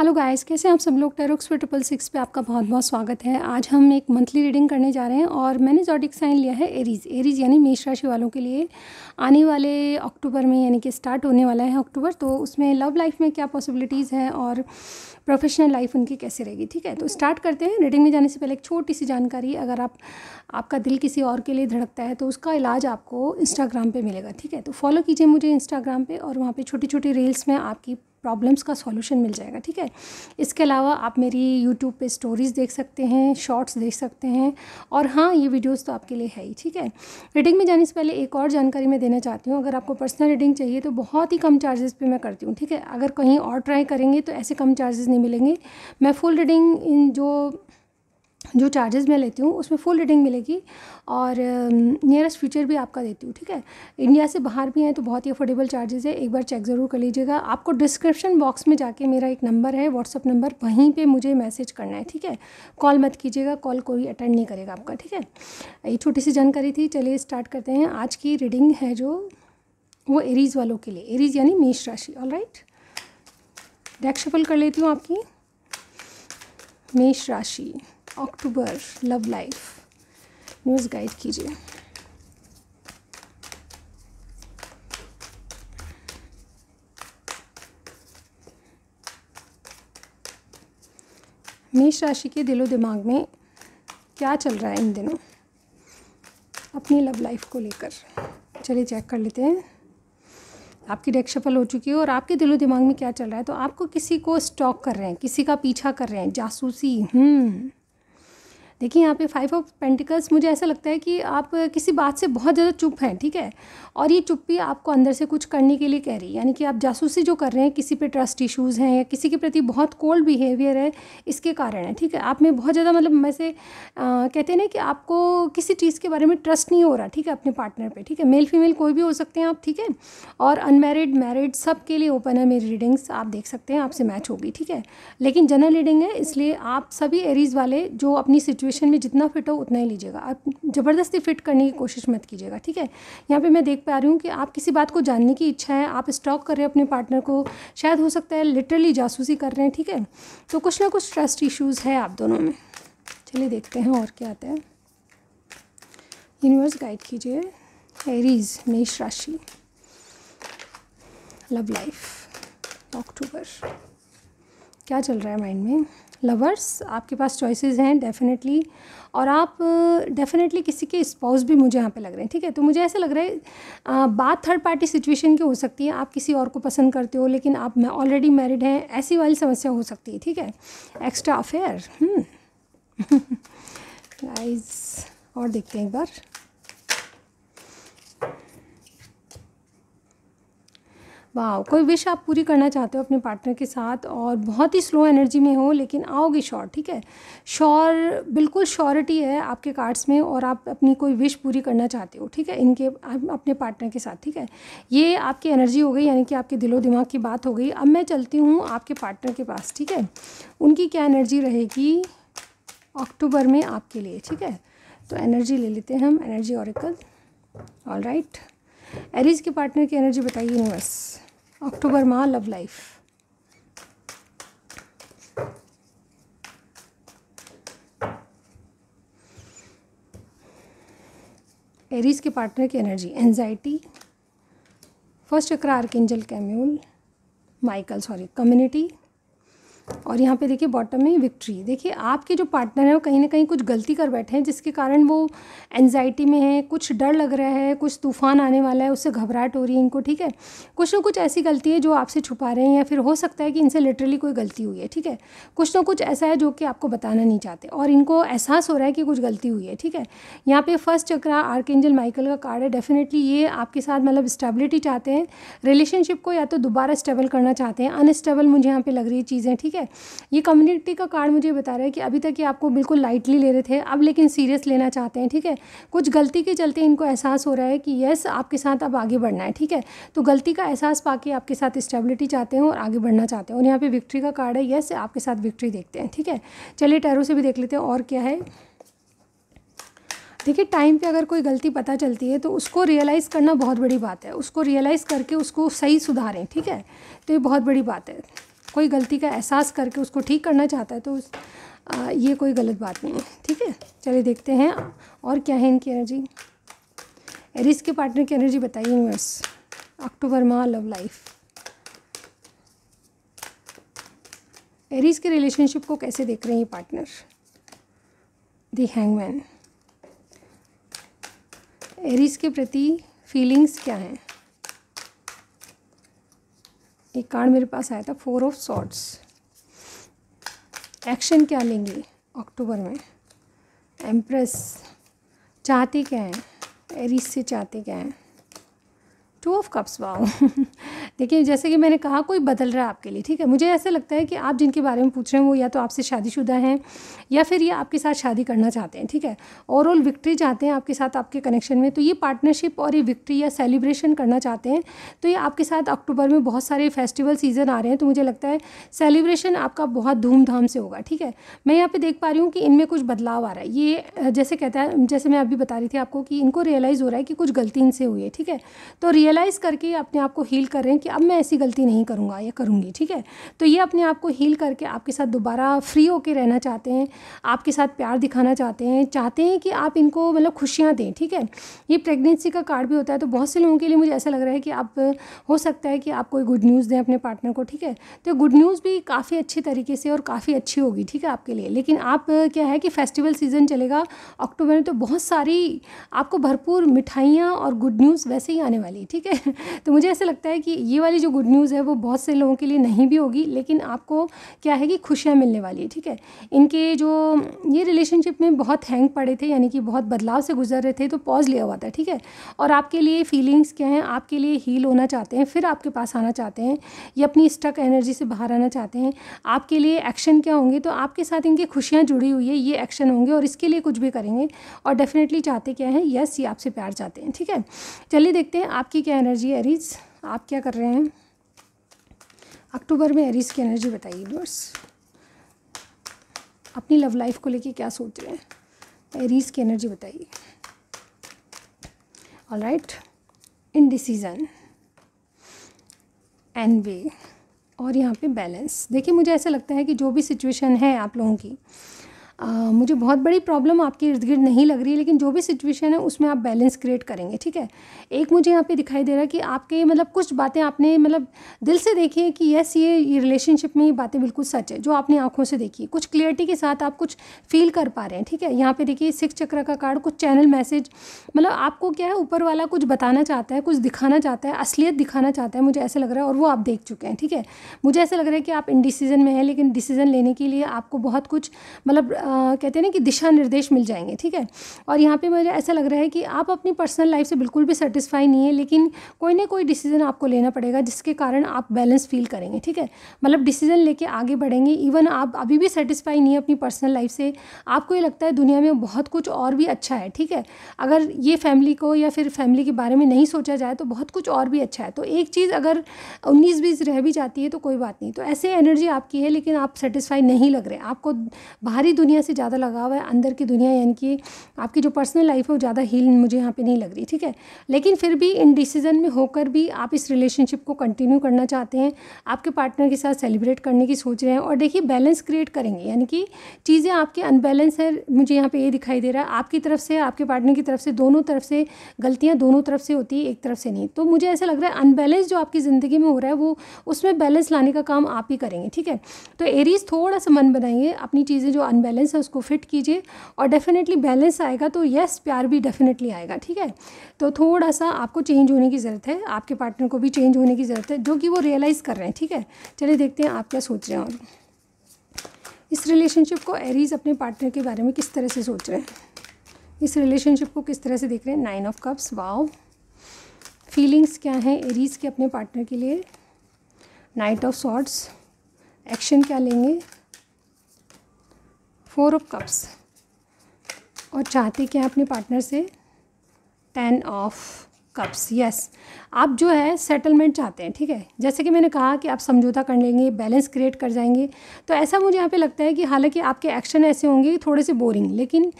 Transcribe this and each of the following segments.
hello guys कैसे आप सब लोग टेरोक्स फोर ट्रिपल सिक्स पर आपका बहुत बहुत स्वागत है आज हम एक मंथली रीडिंग करने जा रहे हैं और मैंने जॉडिक साइन लिया है एरीज एरीज यानी मेष राशि वालों के लिए आने वाले अक्टूबर में यानी कि स्टार्ट होने वाला है अक्टूबर तो उसमें लव लाइफ में क्या पॉसिबिलिटीज़ है और प्रोफेशनल लाइफ उनकी कैसे रहेगी ठीक है तो स्टार्ट करते हैं रीडिंग में जाने से पहले एक छोटी सी जानकारी अगर आप आपका दिल किसी और के लिए धड़कता है तो उसका इलाज आपको इंस्टाग्राम पर मिलेगा ठीक है तो फॉलो कीजिए मुझे इंस्टाग्राम पर और वहाँ पर छोटी छोटी रील्स में आपकी प्रॉब्लम्स का सॉल्यूशन मिल जाएगा ठीक है इसके अलावा आप मेरी यूट्यूब पे स्टोरीज़ देख सकते हैं शॉर्ट्स देख सकते हैं और हाँ ये वीडियोस तो आपके लिए है ही ठीक है रीडिंग में जाने से पहले एक और जानकारी मैं देना चाहती हूँ अगर आपको पर्सनल रीडिंग चाहिए तो बहुत ही कम चार्जेस पर मैं करती हूँ ठीक है अगर कहीं और ट्राई करेंगे तो ऐसे कम चार्जेस नहीं मिलेंगे मैं फुल रीडिंग इन जो जो चार्जेस मैं लेती हूँ उसमें फुल रीडिंग मिलेगी और नियरेस्ट um, फ्यूचर भी आपका देती हूँ ठीक है इंडिया से बाहर भी हैं तो बहुत ही अफोर्डेबल चार्जेस है एक बार चेक ज़रूर कर लीजिएगा आपको डिस्क्रिप्शन बॉक्स में जाके मेरा एक नंबर है व्हाट्सअप नंबर वहीं पे मुझे मैसेज करना है ठीक है कॉल मत कीजिएगा कॉल कोई अटेंड नहीं करेगा आपका ठीक है ये छोटी सी जानकारी थी चलिए स्टार्ट करते हैं आज की रीडिंग है जो वो एरीज वालों के लिए एरीज यानी मेष राशि ऑल राइट कर लेती हूँ आपकी मेष राशि अक्टूबर लव लाइफ मूज गाइड कीजिए मेष राशि के दिलो दिमाग में क्या चल रहा है इन दिनों अपनी लव लाइफ को लेकर चलिए चेक कर लेते हैं आपकी डेक सफल हो चुकी है और आपके दिलो दिमाग में क्या चल रहा है तो आपको किसी को स्टॉक कर रहे हैं किसी का पीछा कर रहे हैं जासूसी हम्म देखिए यहाँ पे फाइव ऑफ पेंटिकल्स मुझे ऐसा लगता है कि आप किसी बात से बहुत ज़्यादा चुप हैं ठीक है और ये चुप्पी आपको अंदर से कुछ करने के लिए कह रही है यानी कि आप जासूसी जो कर रहे हैं किसी पे ट्रस्ट इश्यूज़ हैं या किसी के प्रति बहुत कोल्ड बिहेवियर है इसके कारण है ठीक है आप में बहुत ज़्यादा मतलब मैं से आ, कहते हैं ना कि आपको किसी चीज़ के बारे में ट्रस्ट नहीं हो रहा ठीक है अपने पार्टनर पर ठीक है मेल फीमेल कोई भी हो सकते हैं आप ठीक है और अनमेरिड मैरिड सब के लिए ओपन है मेरी रीडिंग्स आप देख सकते हैं आपसे मैच होगी ठीक है लेकिन जनरल रीडिंग है इसलिए आप सभी एरीज वाले जो अपनी सिचुएशन सिचुएशन में जितना फिट हो उतना ही लीजिएगा आप ज़बरदस्ती फिट करने की कोशिश मत कीजिएगा ठीक है यहाँ पे मैं देख पा रही हूँ कि आप किसी बात को जानने की इच्छा है आप स्टॉक कर रहे हैं अपने पार्टनर को शायद हो सकता है लिटरली जासूसी कर रहे हैं ठीक है तो कुछ ना कुछ ट्रस्ट इशूज़ है आप दोनों में चलिए देखते हैं और क्या आता है यूनिवर्स गाइड कीजिए एरीज मेष राशि लव लाइफ अक्टूबर क्या चल रहा है माइंड में लवर्स आपके पास चॉइसेस हैं डेफिनेटली और आप डेफिनेटली किसी के स्पाउस भी मुझे यहाँ पे लग रहे हैं ठीक है तो मुझे ऐसा लग रहा है आ, बात थर्ड पार्टी सिचुएशन की हो सकती है आप किसी और को पसंद करते हो लेकिन आप मैं ऑलरेडी मैरिड हैं ऐसी वाली समस्या हो सकती है ठीक है एक्स्ट्रा अफेयर गाइस और देखते हैं एक बार वाह कोई विश आप पूरी करना चाहते हो अपने पार्टनर के साथ और बहुत ही स्लो एनर्जी में हो लेकिन आओगे श्योर ठीक है श्योर बिल्कुल श्योरिटी है आपके कार्ड्स में और आप अपनी कोई विश पूरी करना चाहते हो ठीक है इनके अपने पार्टनर के साथ ठीक है ये आपकी एनर्जी हो गई यानी कि आपके दिलो दिमाग की बात हो गई अब मैं चलती हूँ आपके पार्टनर के पास ठीक है उनकी क्या एनर्जी रहेगी अक्टूबर में आपके लिए ठीक है तो एनर्जी ले लेते हैं हम एनर्जी और एक ऑल राइट एरिज के पार्टनर की एनर्जी बताइए यूनिवर्स अक्टूबर माह लव लाइफ एरीज के पार्टनर की energy anxiety first chakra archangel Chamuel Michael sorry community और यहाँ पे देखिए बॉटम में विक्ट्री देखिए आपके जो पार्टनर हैं वो कहीं ना कहीं कुछ गलती कर बैठे हैं जिसके कारण वो एनजाइटी में है कुछ डर लग रहा है कुछ तूफान आने वाला है उससे घबराहट हो रही है इनको ठीक है कुछ ना कुछ ऐसी गलती है जो आपसे छुपा रहे हैं या फिर हो सकता है कि इनसे लिटरली कोई गलती हुई है ठीक है कुछ ना कुछ ऐसा है जो कि आपको बताना नहीं चाहते और इनको एहसास हो रहा है कि कुछ गलती हुई है ठीक है यहाँ पे first chakra archangel Michael का कार्ड है डेफिनेटली ये आपके साथ मतलब स्टेबिलिटी चाहते हैं रिलेशनशिप को या तो दोबारा स्टेबल करना चाहते हैं अनस्टेबल मुझे यहाँ पे लग रही है चीज़ें ठीक है ये कम्युनिटी का कार्ड मुझे बता रहा है कि अभी तक ये आपको बिल्कुल लाइटली ले रहे थे अब लेकिन सीरियस लेना चाहते हैं ठीक है कुछ गलती के चलते इनको एहसास हो रहा है कि येस आपके साथ अब आगे बढ़ना है ठीक है तो गलती का एहसास पाके आपके साथ स्टेबिलिटी चाहते हैं और आगे बढ़ना चाहते हैं और यहाँ पर विक्ट्री का कार्ड है येस आपके साथ विक्ट्री देखते हैं ठीक है चलिए टैरो से भी देख लेते हैं और क्या है देखिए टाइम पे अगर कोई गलती पता चलती है तो उसको रियलाइज़ करना बहुत बड़ी बात है उसको रियलाइज़ करके उसको सही सुधारें ठीक है तो ये बहुत बड़ी बात है कोई गलती का एहसास करके उसको ठीक करना चाहता है तो उस आ, ये कोई गलत बात नहीं है ठीक है चलिए देखते हैं और क्या है इनकी एनर्जी एरिस के पार्टनर की एनर्जी बताइए यूनिवर्स अक्टूबर माह लव लाइफ एरिस के रिलेशनशिप को कैसे देख रहे हैं पार्टनर दी हैंगमैन एरिस के प्रति फीलिंग्स क्या हैं एक कार्ड मेरे पास आया था फोर ऑफ सॉट्स एक्शन क्या लेंगे अक्टूबर में एम्प्रेस चाहते क्या हैं एरिस से चाहते क्या हैं टू ऑफ कप्स वाओ देखिए जैसे कि मैंने कहा कोई बदल रहा है आपके लिए ठीक है मुझे ऐसा लगता है कि आप जिनके बारे में पूछ रहे हैं वो या तो आपसे शादीशुदा हैं या फिर ये आपके साथ शादी करना चाहते हैं ठीक है ओवरऑल विक्ट्री चाहते हैं आपके साथ आपके कनेक्शन में तो ये पार्टनरशिप और ये विक्ट्री या सेलिब्रेशन करना चाहते हैं तो ये आपके साथ अक्टूबर में बहुत सारे फेस्टिवल सीज़न आ रहे हैं तो मुझे लगता है सेलिब्रेशन आपका बहुत धूमधाम से होगा ठीक है मैं यहाँ पर देख पा रही हूँ कि इनमें कुछ बदलाव आ रहा है ये जैसे कहता है जैसे मैं अभी बता रही थी आपको कि इनको रियलाइज़ हो रहा है कि कुछ गलती इनसे हुई है ठीक है तो रियलाइज़ करके अपने आप को हील कर रहे हैं कि अब मैं ऐसी गलती नहीं करूँगा या करूँगी ठीक है तो ये अपने आप को हील करके आपके साथ दोबारा फ्री होके रहना चाहते हैं आपके साथ प्यार दिखाना चाहते हैं चाहते हैं कि आप इनको मतलब खुशियाँ दें ठीक है ये प्रेगनेंसी का कार्ड भी होता है तो बहुत से लोगों के लिए मुझे ऐसा लग रहा है कि आप हो सकता है कि आप कोई गुड न्यूज़ दें अपने पार्टनर को ठीक है तो गुड न्यूज़ भी काफ़ी अच्छे तरीके से और काफ़ी अच्छी होगी ठीक है आपके लिए लेकिन आप क्या है कि फेस्टिवल सीज़न चलेगा अक्टूबर में तो बहुत सारी आपको भरपूर मिठाइयाँ और गुड न्यूज़ वैसे ही आने वाली ठीक है तो मुझे ऐसा लगता है कि ये ये वाली जो गुड न्यूज़ है वो बहुत से लोगों के लिए नहीं भी होगी लेकिन आपको क्या है कि खुशियाँ मिलने वाली है ठीक है इनके जो ये रिलेशनशिप में बहुत हैंग पड़े थे यानी कि बहुत बदलाव से गुजर रहे थे तो पॉज लिया हुआ था ठीक है और आपके लिए फीलिंग्स क्या हैं आपके लिए हील होना चाहते हैं फिर आपके पास आना चाहते हैं या अपनी स्टक एनर्जी से बाहर आना चाहते हैं आपके लिए एक्शन क्या होंगे तो आपके साथ इनकी खुशियाँ जुड़ी हुई है ये एक्शन होंगे और इसके लिए कुछ भी करेंगे और डेफिनेटली चाहते क्या हैं यस ये आपसे प्यार चाहते हैं ठीक है चलिए देखते हैं आपकी क्या एनर्जी है रीज़ आप क्या कर रहे हैं अक्टूबर में एरिस की एनर्जी बताइए बस अपनी लव लाइफ को लेके क्या सोच रहे हैं एरिस की एनर्जी बताइए all right in decision and way और यहाँ पे बैलेंस देखिए मुझे ऐसा लगता है कि जो भी सिचुएशन है आप लोगों की मुझे बहुत बड़ी प्रॉब्लम आपके इर्द गिर्द नहीं लग रही है लेकिन जो भी सिचुएशन है उसमें आप बैलेंस क्रिएट करेंगे ठीक है एक मुझे यहाँ पे दिखाई दे रहा है कि आपके मतलब कुछ बातें आपने मतलब दिल से देखी है कि यस ये ये रिलेशनशिप में ये बातें बिल्कुल सच है जो आपने आंखों से देखी कुछ क्लियरिटी के साथ आप कुछ फील कर पा रहे हैं ठीक है यहाँ पर देखिए सिक्स चक्र का कार्ड कुछ चैनल मैसेज मतलब आपको क्या है ऊपर वाला कुछ बताना चाहता है कुछ दिखाना चाहता है असलियत दिखाना चाहता है मुझे ऐसा लग रहा है और वो आप देख चुके हैं ठीक है मुझे ऐसा लग रहा है कि आप डिसीजन में हैं लेकिन डिसीजन लेने के लिए आपको बहुत कुछ मतलब कहते हैं ना कि दिशा निर्देश मिल जाएंगे ठीक है और यहाँ पे मुझे ऐसा लग रहा है कि आप अपनी पर्सनल लाइफ से बिल्कुल भी सेटिस्फाई नहीं है लेकिन कोई ना कोई डिसीजन आपको लेना पड़ेगा जिसके कारण आप बैलेंस फील करेंगे ठीक है मतलब डिसीजन लेके आगे बढ़ेंगे इवन आप अभी भी सेटिस्फाई नहीं है अपनी पर्सनल लाइफ से आपको ये लगता है दुनिया में बहुत कुछ और भी अच्छा है ठीक है अगर ये फैमिली को या फिर फैमिली के बारे में नहीं सोचा जाए तो बहुत कुछ और भी अच्छा है तो एक चीज़ अगर उन्नीस बीस रह भी जाती है तो कोई बात नहीं तो ऐसे एनर्जी आपकी है लेकिन आप सेटिस्फाई नहीं लग रहे आपको बाहरी दुनिया दुनिया से ज़्यादा लगाव है अंदर की दुनिया यानी कि आपकी जो पर्सनल लाइफ है वो ज़्यादा हील मुझे यहाँ पे नहीं लग रही ठीक है लेकिन फिर भी इन डिसीज़न में होकर भी आप इस रिलेशनशिप को कंटिन्यू करना चाहते हैं आपके पार्टनर के साथ सेलिब्रेट करने की सोच रहे हैं और देखिए बैलेंस क्रिएट करेंगे यानी कि चीज़ें आपके अनबैलेंस है मुझे यहाँ पर ये दिखाई दे रहा है आपकी तरफ से आपके पार्टनर की तरफ से दोनों तरफ से गलतियाँ दोनों तरफ से होती है एक तरफ से नहीं तो मुझे ऐसा लग रहा है अनबैलेंस जो आपकी ज़िंदगी में हो रहा है वो उसमें बैलेंस लाने का काम आप ही करेंगे ठीक है तो एरीज थोड़ा सा मन बनाइए अपनी चीज़ें जो अनबैलेंस बैलेंस है उसको फिट कीजिए और डेफिनेटली बैलेंस आएगा तो यस प्यार भी डेफिनेटली आएगा ठीक है तो थोड़ा सा आपको चेंज होने की ज़रूरत है आपके पार्टनर को भी चेंज होने की ज़रूरत है जो कि वो रियलाइज़ कर रहे हैं ठीक है चलिए देखते हैं आप क्या सोच रहे हैं इस रिलेशनशिप को एरीज अपने पार्टनर के बारे में किस तरह से सोच रहे हैं इस रिलेशनशिप को किस तरह से देख रहे हैं nine of cups wow feelings क्या हैं एरीज के अपने पार्टनर के लिए नाइट ऑफ शॉर्ट्स एक्शन क्या लेंगे फोर ऑफ कप्स और चाहते क्या अपने पार्टनर से टेन ऑफ कप्स यस आप जो है सेटलमेंट चाहते हैं ठीक है जैसे कि मैंने कहा कि आप समझौता कर लेंगे बैलेंस क्रिएट कर जाएंगे तो ऐसा मुझे यहाँ पे लगता है कि हालांकि आपके एक्शन ऐसे होंगे थोड़े से बोरिंग लेकिन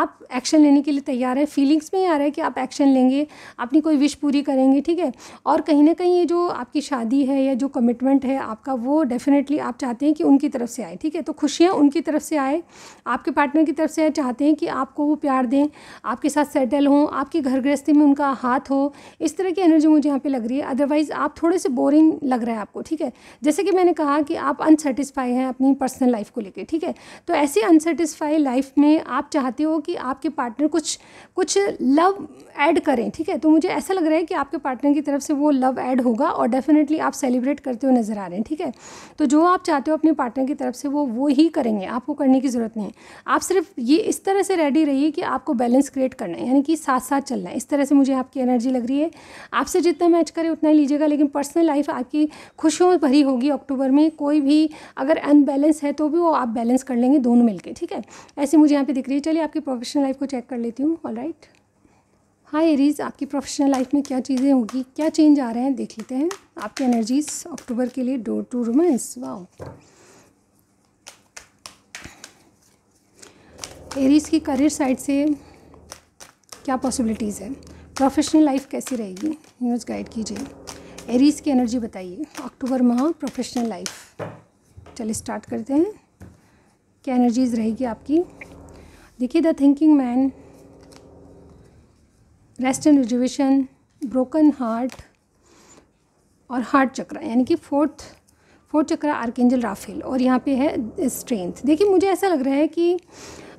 आप एक्शन लेने के लिए तैयार हैं फीलिंग्स में ही आ रहा है कि आप एक्शन लेंगे अपनी कोई विश पूरी करेंगे ठीक है और कहीं ना कहीं ये जो आपकी शादी है या जो कमिटमेंट है आपका वो डेफिनेटली आप चाहते हैं कि उनकी तरफ से आए ठीक है तो खुशियाँ उनकी तरफ से आए आपके पार्टनर की तरफ से चाहते हैं कि आपको वो प्यार दें आपके साथ सेटल हों आपकी घर गृहस्थी में उनका हाथ हो तो इस तरह की एनर्जी मुझे यहाँ पे लग रही है अदरवाइज़ आप थोड़े से बोरिंग लग रहा है आपको ठीक है जैसे कि मैंने कहा कि आप अनसेटिस्फाई हैं अपनी पर्सनल लाइफ को लेकर ठीक है तो ऐसी अनसेटिस्फाई लाइफ में आप चाहते हो कि आपके पार्टनर कुछ कुछ लव ऐड करें ठीक है तो मुझे ऐसा लग रहा है कि आपके पार्टनर की तरफ से वो लव ऐड होगा और डेफिनेटली आप सेलिब्रेट करते हुए नज़र आ रहे हैं ठीक है तो जो आप चाहते हो अपने पार्टनर की तरफ से वो वो ही करेंगे आपको करने की ज़रूरत नहीं आप सिर्फ ये इस तरह से रेडी रहिए कि आपको बैलेंस क्रिएट करना है यानी कि साथ साथ चलना है इस तरह से मुझे आपकी एनर्जी अच्छी लग रही है आपसे जितना मैच करे उतना ही लीजिएगा लेकिन पर्सनल लाइफ आपकी खुशियों भरी होगी अक्टूबर में कोई भी अगर अनबैलेंस है तो भी वो आप बैलेंस कर लेंगे दोनों मिलकर ठीक है ऐसे मुझे यहाँ पर दिख रही है चलिए आपकी प्रोफेशनल लाइफ को चेक कर लेती हूँ ऑल राइट हाय एरीज आपकी प्रोफेशनल लाइफ में क्या चीज़ें होगी क्या चेंज आ रहे हैं देख लेते हैं आपकी एनर्जीज अक्टूबर के लिए door to romance wow Aries की करियर साइड से क्या पॉसिबिलिटीज़ है प्रोफेशनल लाइफ कैसी रहेगी न्यूज़ गाइड कीजिए एरीज की एनर्जी बताइए अक्टूबर माह प्रोफेशनल लाइफ चलिए स्टार्ट करते हैं क्या एनर्जीज रहेगी आपकी देखिए the thinking man rest and reservation broken heart और हार्ट चक्र यानी कि fourth fourth chakra archangel Raphael और यहाँ पे है स्ट्रेंथ देखिए मुझे ऐसा लग रहा है कि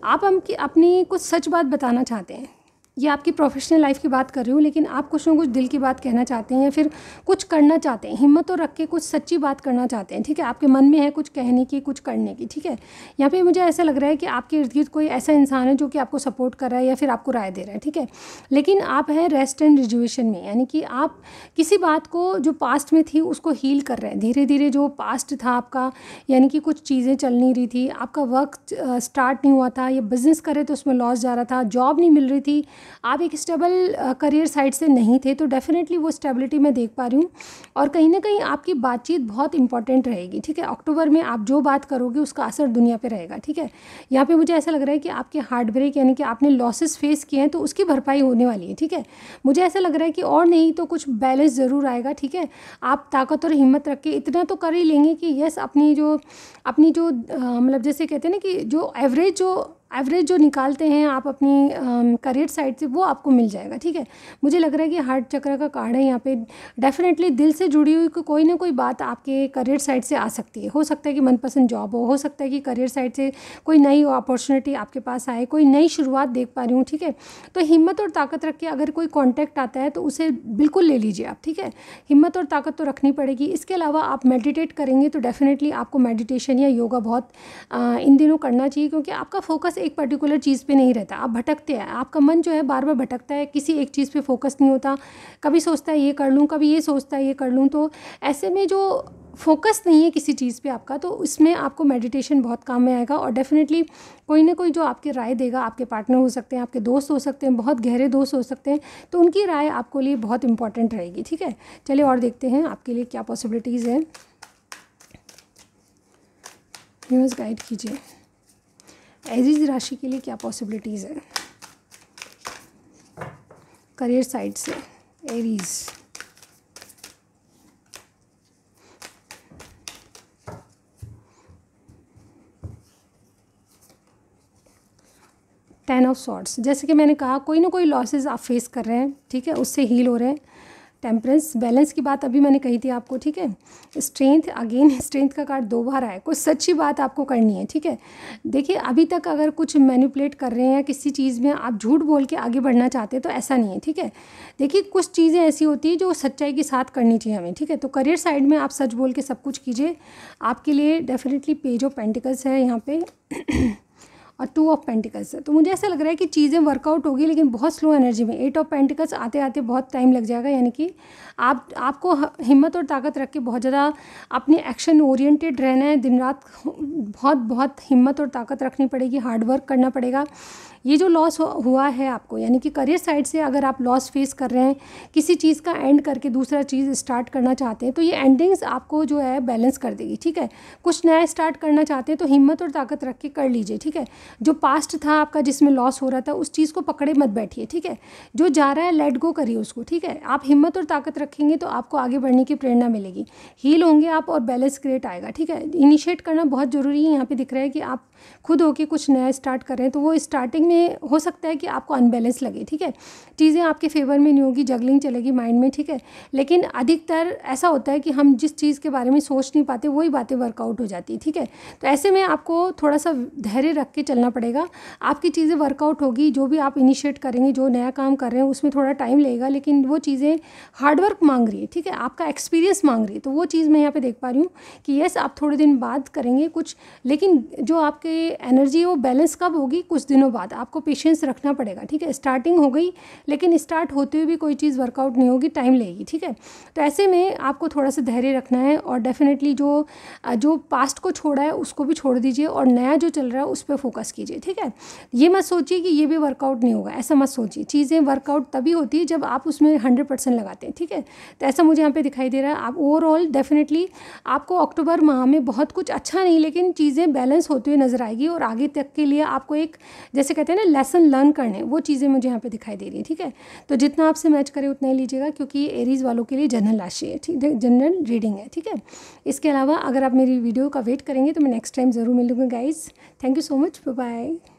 आप हम अपनी कुछ सच बात बताना चाहते हैं ये आपकी प्रोफेशनल लाइफ की बात कर रही हूँ लेकिन आप कुछ ना कुछ दिल की बात कहना चाहते हैं या फिर कुछ करना चाहते हैं हिम्मत तो रख के कुछ सच्ची बात करना चाहते हैं ठीक है आपके मन में है कुछ कहने की कुछ करने की ठीक है यहाँ पे मुझे ऐसा लग रहा है कि आपके इर्द गिर्द कोई ऐसा इंसान है जो कि आपको सपोर्ट कर रहा है या फिर आपको राय दे रहा है ठीक है लेकिन आप हैं रेस्ट एंड रिजुएशन में यानी कि आप किसी बात को जो पास्ट में थी उसको हील कर रहे हैं धीरे धीरे जो पास्ट था आपका यानी कि कुछ चीज़ें चल नहीं रही थी आपका वर्क स्टार्ट नहीं हुआ था या बिज़नेस करे तो उसमें लॉस जा रहा था जॉब नहीं मिल रही थी आप एक स्टेबल करियर साइड से नहीं थे तो डेफिनेटली वो स्टेबिलिटी मैं देख पा रही हूँ और कहीं ना कहीं आपकी बातचीत बहुत इंपॉर्टेंट रहेगी ठीक है अक्टूबर में आप जो बात करोगे उसका असर दुनिया पर रहेगा ठीक है यहाँ पर मुझे ऐसा लग रहा है कि आपके हार्ट ब्रेक यानी कि आपने लॉसेस फेस किए हैं तो उसकी भरपाई होने वाली है ठीक है मुझे ऐसा लग रहा है कि और नहीं तो कुछ बैलेंस ज़रूर आएगा ठीक है आप ताकत और हिम्मत रख के इतना तो कर ही लेंगे कि यस अपनी जो अपनी जो uh, मतलब जैसे कहते हैं ना कि जो एवरेज जो एवरेज जो निकालते हैं आप अपनी करियर साइड से वो आपको मिल जाएगा ठीक है मुझे लग रहा है कि हार्ट चक्र का कार्ड है यहाँ पे डेफिनेटली दिल से जुड़ी हुई को कोई ना कोई बात आपके करियर साइड से आ सकती है हो सकता है कि मनपसंद जॉब हो हो सकता है कि करियर साइड से कोई नई अपॉर्चुनिटी आपके पास आए कोई नई शुरुआत देख पा रही हूँ ठीक है तो हिम्मत और ताकत रख के अगर कोई कॉन्टैक्ट आता है तो उसे बिल्कुल ले लीजिए आप ठीक है हिम्मत और ताकत तो रखनी पड़ेगी इसके अलावा आप मेडिटेट करेंगे तो डेफिनेटली आपको मेडिटेशन या योगा बहुत इन दिनों करना चाहिए क्योंकि आपका फोकस एक पर्टिकुलर चीज़ पे नहीं रहता आप भटकते हैं आपका मन जो है बार बार भटकता है किसी एक चीज़ पे फोकस नहीं होता कभी सोचता है ये कर लूँ कभी ये सोचता है ये कर लूँ तो ऐसे में जो फोकस नहीं है किसी चीज़ पे आपका तो इसमें आपको मेडिटेशन बहुत काम में आएगा और डेफिनेटली कोई ना कोई जो आपके राय देगा आपके पार्टनर हो सकते हैं आपके दोस्त हो सकते हैं बहुत गहरे दोस्त हो सकते हैं तो उनकी राय आपको लिए बहुत इंपॉर्टेंट रहेगी ठीक है चलिए और देखते हैं आपके लिए क्या पॉसिबिलिटीज़ है न्यूज़ गाइड कीजिए एजिज राशि के लिए क्या पॉसिबिलिटीज़ है करियर साइड से एरीज टेन ऑफ सॉर्ट्स जैसे कि मैंने कहा कोई ना कोई लॉसेस आप फेस कर रहे हैं ठीक है उससे हील हो रहे हैं टेम्परेंस बैलेंस की बात अभी मैंने कही थी आपको ठीक है स्ट्रेंथ अगेन स्ट्रेंथ का कार्ड दो बार आया कुछ सच्ची बात आपको करनी है ठीक है देखिए अभी तक अगर कुछ मैनिपुलेट कर रहे हैं किसी चीज़ में आप झूठ बोल के आगे बढ़ना चाहते हैं तो ऐसा नहीं है ठीक है देखिए कुछ चीज़ें ऐसी होती हैं जो सच्चाई के साथ करनी चाहिए हमें ठीक है तो करियर साइड में आप सच बोल के सब कुछ कीजिए आपके लिए डेफिनेटली पेज ऑफ पेंटिकल्स है यहाँ पर और टू ऑफ पेंटिकल्स तो मुझे ऐसा लग रहा है कि चीज़ें वर्कआउट होगी लेकिन बहुत स्लो एनर्जी में एट ऑफ पेंटिकल्स आते आते बहुत टाइम लग जाएगा यानी कि आप आपको हिम्मत और ताकत रख के बहुत ज़्यादा अपने एक्शन ओरिएंटेड रहना है दिन रात बहुत बहुत हिम्मत और ताकत रखनी पड़ेगी हार्ड वर्क करना पड़ेगा ये जो लॉस हुआ है आपको यानी कि करियर साइड से अगर आप लॉस फेस कर रहे हैं किसी चीज़ का एंड करके दूसरा चीज़ स्टार्ट करना चाहते हैं तो ये एंडिंग्स आपको जो है बैलेंस कर देगी ठीक है कुछ नया स्टार्ट करना चाहते हैं तो हिम्मत और ताकत रख के कर लीजिए ठीक है जो पास्ट था आपका जिसमें लॉस हो रहा था उस चीज़ को पकड़े मत बैठिए ठीक है जो जा रहा है लेट गो करिए उसको ठीक है आप हिम्मत और ताकत रखेंगे तो आपको आगे बढ़ने की प्रेरणा मिलेगी हील होंगे आप और बैलेंस क्रिएट आएगा ठीक है इनिशिएट करना बहुत ज़रूरी है यहाँ पर दिख रहा है कि आप खुद होके कुछ नया स्टार्ट करें तो वो स्टार्टिंग में हो सकता है कि आपको अनबैलेंस लगे ठीक है चीज़ें आपके फेवर में नहीं होगी जगलिंग चलेगी माइंड में ठीक है लेकिन अधिकतर ऐसा होता है कि हम जिस चीज़ के बारे में सोच नहीं पाते वही बातें वर्कआउट हो जाती है ठीक है तो ऐसे में आपको थोड़ा सा धैर्य रख के चलना पड़ेगा आपकी चीज़ें वर्कआउट होगी जो भी आप इनिशिएट करेंगे जो नया काम कर रहे हैं उसमें थोड़ा टाइम लगेगा लेकिन वो चीज़ें हार्डवर्क मांग रही है ठीक है आपका एक्सपीरियंस मांग रही है तो वो चीज़ मैं यहाँ पर देख पा रही हूँ कि येस आप थोड़े दिन बाद करेंगे कुछ लेकिन जो आपके आपकी एनर्जी वो बैलेंस कब होगी कुछ दिनों बाद आपको पेशेंस रखना पड़ेगा ठीक है स्टार्टिंग हो गई लेकिन स्टार्ट होते हुए भी कोई चीज़ वर्कआउट नहीं होगी टाइम लेगी ठीक है तो ऐसे में आपको थोड़ा सा धैर्य रखना है और डेफिनेटली जो जो पास्ट को छोड़ा है उसको भी छोड़ दीजिए और नया जो चल रहा है उस पर फोकस कीजिए ठीक है ये मत सोचिए कि ये भी वर्कआउट नहीं होगा ऐसा मत सोचिए चीज़ें वर्कआउट तभी होती है जब आप उसमें हंड्रेड परसेंट लगाते हैं ठीक है तो ऐसा मुझे यहाँ पर दिखाई दे रहा है आप ओवरऑल डेफिनेटली आपको अक्टूबर माह में बहुत कुछ अच्छा नहीं लेकिन चीज़ें बैलेंस होती हुई नज़र नज़र आएगी और आगे तक के लिए आपको एक जैसे कहते हैं ना लेसन लर्न करने वो चीज़ें मुझे यहाँ पे दिखाई दे रही है ठीक है तो जितना आपसे मैच करें उतना ही लीजिएगा क्योंकि ये एरीज वालों के लिए जनरल राशि है ठीक है जनरल रीडिंग है ठीक है इसके अलावा अगर आप मेरी वीडियो का वेट करेंगे तो मैं नेक्स्ट टाइम ज़रूर मिलूंगा guys thank you so much bye